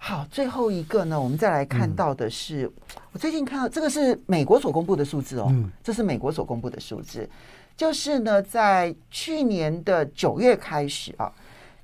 好，最后一个呢，我们再来看到的是，我最近看到这个是美国所公布的数字哦，这是美国所公布的数字，就是呢，在去年的九月开始啊，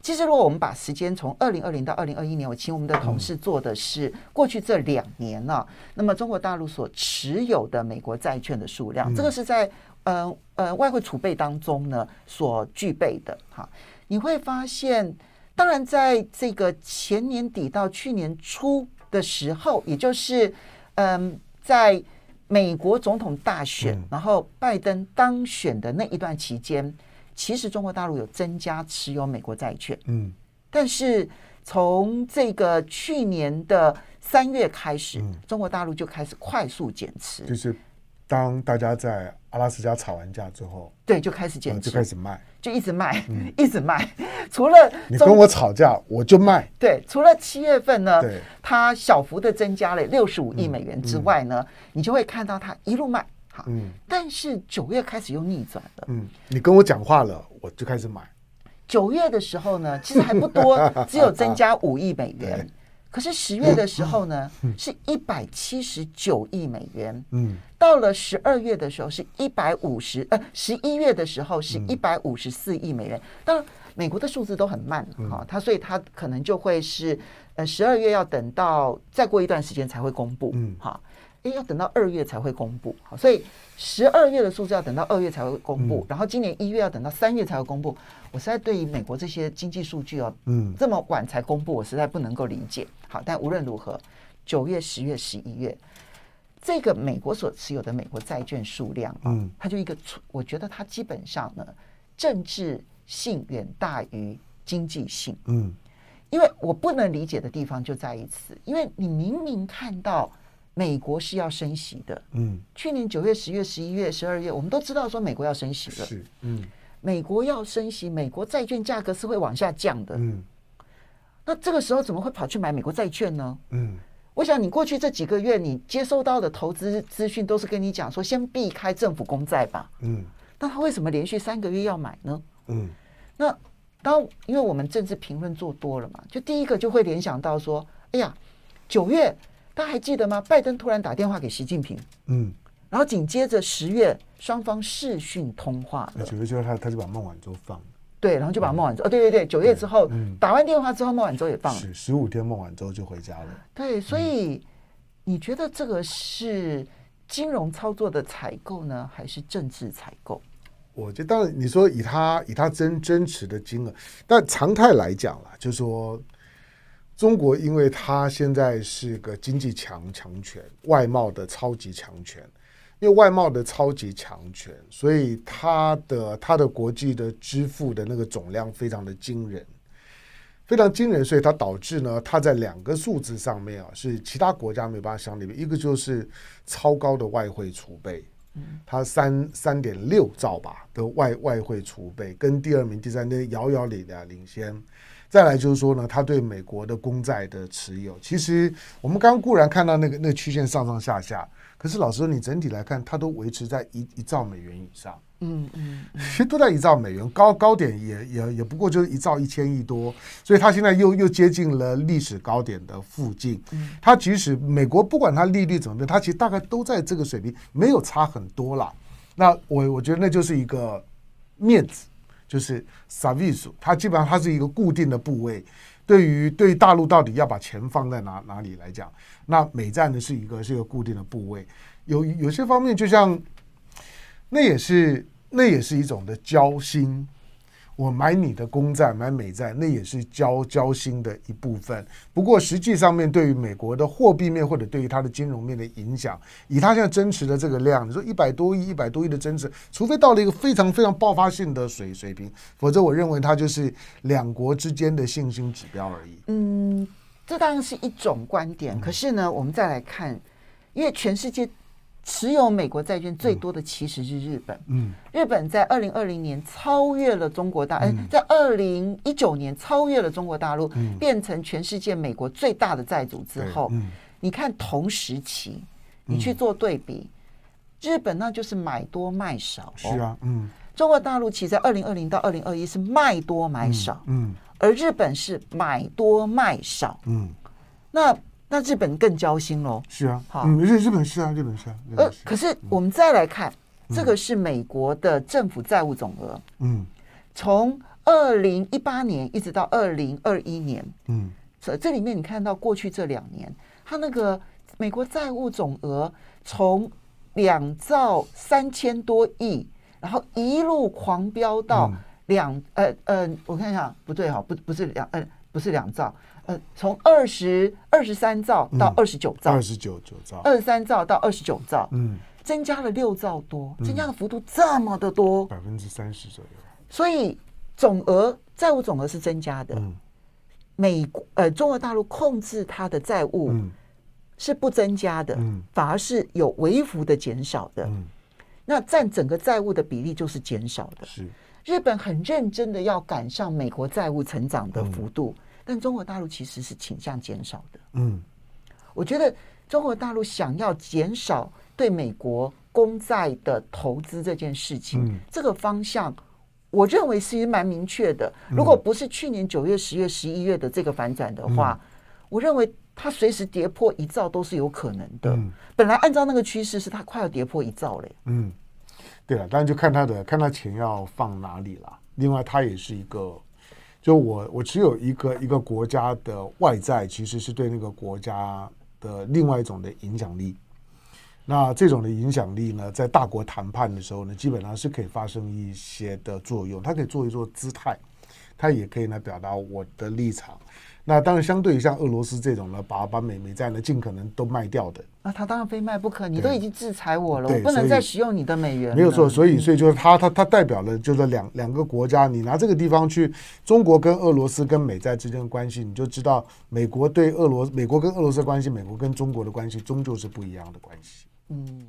其实如果我们把时间从二零二零到二零二一年，我请我们的同事做的是过去这两年呢，那么中国大陆所持有的美国债券的数量，这个是在呃呃外汇储备当中呢所具备的，哈，你会发现。当然，在这个前年底到去年初的时候，也就是嗯，在美国总统大选，然后拜登当选的那一段期间，其实中国大陆有增加持有美国债券，嗯，但是从这个去年的三月开始，中国大陆就开始快速减持，就是。当大家在阿拉斯加吵完架之后，对，就开始减，就开始卖，就一直卖，一直卖。除了你跟我吵架，我就卖。对，除了七月份呢，它小幅的增加了六十五亿美元之外呢，你就会看到它一路卖。好，但是九月开始又逆转了。嗯，你跟我讲话了，我就开始买。九月的时候呢，其实还不多，只有增加五亿美元。可是十月的时候呢，是一百七十九亿美元。嗯，到了十二月的时候是一百五十，呃，十一月的时候是一百五十四亿美元。当然，美国的数字都很慢哈，它所以它可能就会是，呃，十二月要等到再过一段时间才会公布。嗯，好。哎，要等到二月才会公布，好，所以十二月的数字要等到二月才会公布，然后今年一月要等到三月才会公布。我实在对于美国这些经济数据哦，嗯，这么晚才公布，我实在不能够理解。好，但无论如何，九月、十月、十一月，这个美国所持有的美国债券数量嗯，它就一个，我觉得它基本上呢，政治性远大于经济性，嗯，因为我不能理解的地方就在于此，因为你明明看到。美国是要升息的，嗯，去年九月、十月、十一月、十二月，我们都知道说美国要升息了，是，嗯，美国要升息，美国债券价格是会往下降的，嗯，那这个时候怎么会跑去买美国债券呢？嗯，我想你过去这几个月你接收到的投资资讯都是跟你讲说，先避开政府公债吧，嗯，那他为什么连续三个月要买呢？嗯，那当因为我们政治评论做多了嘛，就第一个就会联想到说，哎呀，九月。大家还记得吗？拜登突然打电话给习近平，嗯，然后紧接着十月双方视讯通话。那九月之后，他他就把孟晚舟放？了，对，然后就把孟晚舟哦，对对对，九月之后打完电话之后，孟晚舟也放了，十五天，孟晚舟就回家了。对，所以你觉得这个是金融操作的采购呢，还是政治采购？我觉得，当然，你说以他以他真真实的金额，但常态来讲啦，就是说。中国因为它现在是个经济强强权，外贸的超级强权，因为外贸的超级强权，所以它的它的国际的支付的那个总量非常的惊人，非常惊人，所以它导致呢，它在两个数字上面啊是其他国家没办法相比，一个就是超高的外汇储备，它三三点六兆吧的外外汇储备，跟第二名、第三名遥遥领的领先。再来就是说呢，他对美国的公债的持有，其实我们刚固然看到那个那个曲线上上下下，可是老实说，你整体来看，它都维持在一一兆美元以上，嗯嗯，其实都在一兆美元，高高点也也也不过就是一兆一千亿多，所以它现在又又接近了历史高点的附近。它即使美国不管它利率怎么变，它其实大概都在这个水平，没有差很多了。那我我觉得那就是一个面子。就是 s a v i s 它基本上它是一个固定的部位。对于对大陆到底要把钱放在哪哪里来讲，那美债呢是一个是一个固定的部位。有有些方面，就像那也是那也是一种的交心。我买你的公债，买美债，那也是交交心的一部分。不过实际上面，对于美国的货币面或者对于它的金融面的影响，以它现在增持的这个量，你说一百多亿、一百多亿的增持，除非到了一个非常非常爆发性的水水平，否则我认为它就是两国之间的信心指标而已。嗯，这当然是一种观点。可是呢，我们再来看，因为全世界。持有美国债券最多的其实是日本。嗯，日本在二零二零年超越了中国大嗯，在二零一九年超越了中国大陆，变成全世界美国最大的债主之后，你看同时期你去做对比，日本那就是买多卖少。是啊，嗯，中国大陆其实，在二零二零到二零二一是卖多买少。嗯，而日本是买多卖少。嗯，那。那日本更焦心喽。是啊，好，嗯，日日本是啊，日本是啊。呃，可是我们再来看，这个是美国的政府债务总额。嗯，从二零一八年一直到二零二一年，嗯，这这里面你看到过去这两年，它那个美国债务总额从两兆三千多亿，然后一路狂飙到两呃呃，我看一下，不对哈，不不是两呃，不是两兆。呃，从二十二十三兆到二十九兆，二十九九兆，二十三兆到二十九兆，嗯，增加了六兆多，增加的幅度这么的多，百分之三十左右。所以总额债务总额是增加的。嗯，美国呃，中国大陆控制它的债务是不增加的，反而是有微幅的减少的。嗯，那占整个债务的比例就是减少的。是日本很认真的要赶上美国债务成长的幅度。但中国大陆其实是倾向减少的。嗯，我觉得中国大陆想要减少对美国公债的投资这件事情，这个方向，我认为是蛮明确的。如果不是去年九月、十月、十一月的这个反转的话，我认为它随时跌破一兆都是有可能的。嗯，本来按照那个趋势，是它快要跌破一兆嘞。嗯，对啊，当然就看它的看它钱要放哪里了。另外，它也是一个。就我，我只有一个一个国家的外债，其实是对那个国家的另外一种的影响力。那这种的影响力呢，在大国谈判的时候呢，基本上是可以发生一些的作用。它可以做一做姿态，它也可以呢表达我的立场。那当然，相对于像俄罗斯这种呢，把把美美债呢尽可能都卖掉的，那他当然非卖不可。你都已经制裁我了，我不能再使用你的美元。没有错，所以所以就是他他他代表了，就是两两个国家。你拿这个地方去中国跟俄罗斯跟美债之间的关系，你就知道美国对俄罗，美国跟俄罗斯关系，美国跟中国的关系，终究是不一样的关系。嗯。